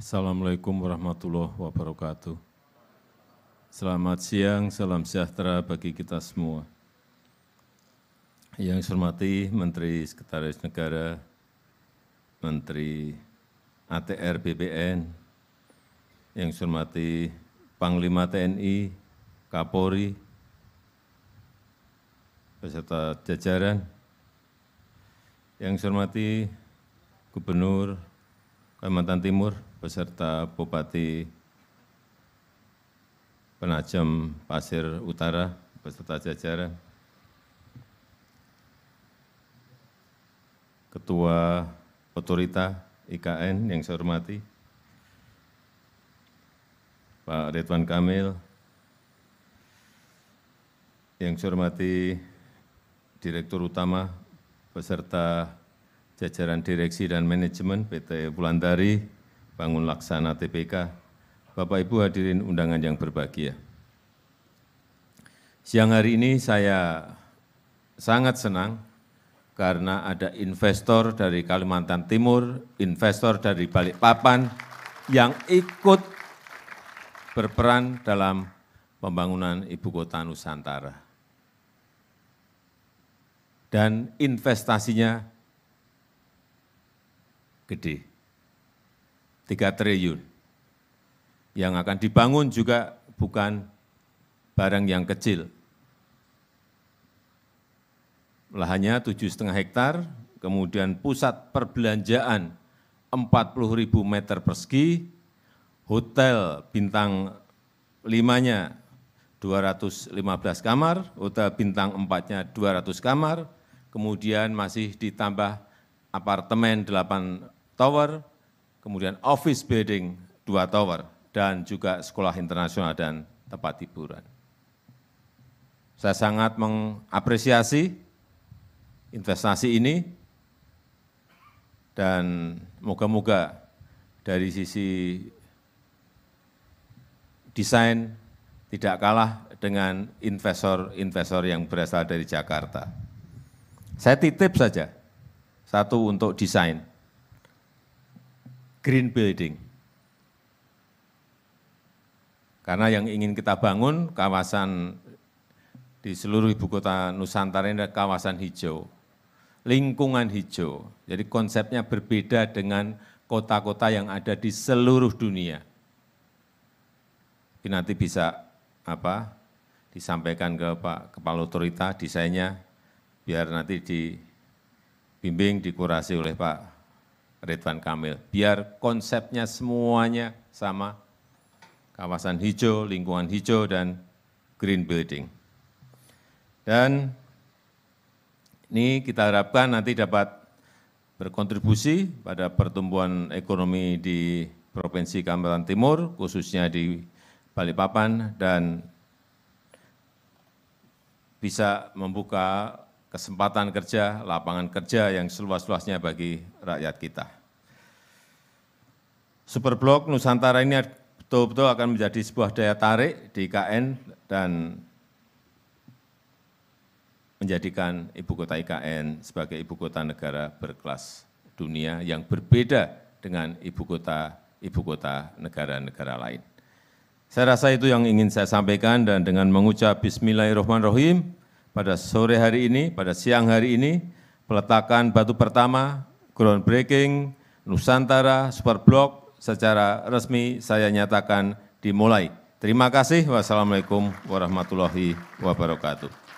Assalamualaikum warahmatullahi wabarakatuh. Selamat siang, salam sejahtera bagi kita semua. Yang saya hormati Menteri Sekretaris Negara, Menteri ATR BPN, yang saya hormati Panglima TNI, Kapolri, beserta jajaran, yang saya hormati Gubernur Kalimantan Timur, beserta Bupati Penajam Pasir Utara, beserta jajaran, Ketua Otorita IKN yang saya hormati, Pak Ridwan Kamil, yang saya hormati Direktur Utama beserta jajaran direksi dan manajemen PT Bulandari, Bangun Laksana TPK, Bapak Ibu hadirin undangan yang berbahagia. Siang hari ini saya sangat senang karena ada investor dari Kalimantan Timur, investor dari Balikpapan yang ikut berperan dalam pembangunan ibu kota Nusantara. Dan investasinya gede. 3 triliun. Yang akan dibangun juga bukan barang yang kecil. Lahannya tujuh setengah hektar, kemudian pusat perbelanjaan 40 ribu meter persegi, hotel bintang limanya 215 kamar, hotel bintang empatnya 200 kamar, kemudian masih ditambah apartemen 8 tower, kemudian office building dua tower, dan juga sekolah internasional dan tempat hiburan. Saya sangat mengapresiasi investasi ini dan moga-moga dari sisi desain tidak kalah dengan investor-investor yang berasal dari Jakarta. Saya titip saja, satu untuk desain green building. Karena yang ingin kita bangun kawasan di seluruh ibu kota Nusantara ini adalah kawasan hijau, lingkungan hijau. Jadi konsepnya berbeda dengan kota-kota yang ada di seluruh dunia. Ini nanti bisa apa disampaikan ke Pak Kepala Otorita desainnya biar nanti dibimbing, dikurasi oleh Pak Ridwan Kamil, biar konsepnya semuanya sama, kawasan hijau, lingkungan hijau, dan green building. Dan ini kita harapkan nanti dapat berkontribusi pada pertumbuhan ekonomi di Provinsi Kalimantan Timur, khususnya di Balikpapan, dan bisa membuka kesempatan kerja, lapangan kerja yang seluas-luasnya bagi rakyat kita. Superblok Nusantara ini betul-betul akan menjadi sebuah daya tarik di IKN dan menjadikan ibu kota IKN sebagai ibu kota negara berkelas dunia yang berbeda dengan ibu kota ibu kota negara-negara lain. Saya rasa itu yang ingin saya sampaikan dan dengan mengucap bismillahirrahmanirrahim, pada sore hari ini, pada siang hari ini, peletakan batu pertama, groundbreaking, Nusantara, Superblock secara resmi saya nyatakan dimulai. Terima kasih. Wassalamualaikum warahmatullahi wabarakatuh.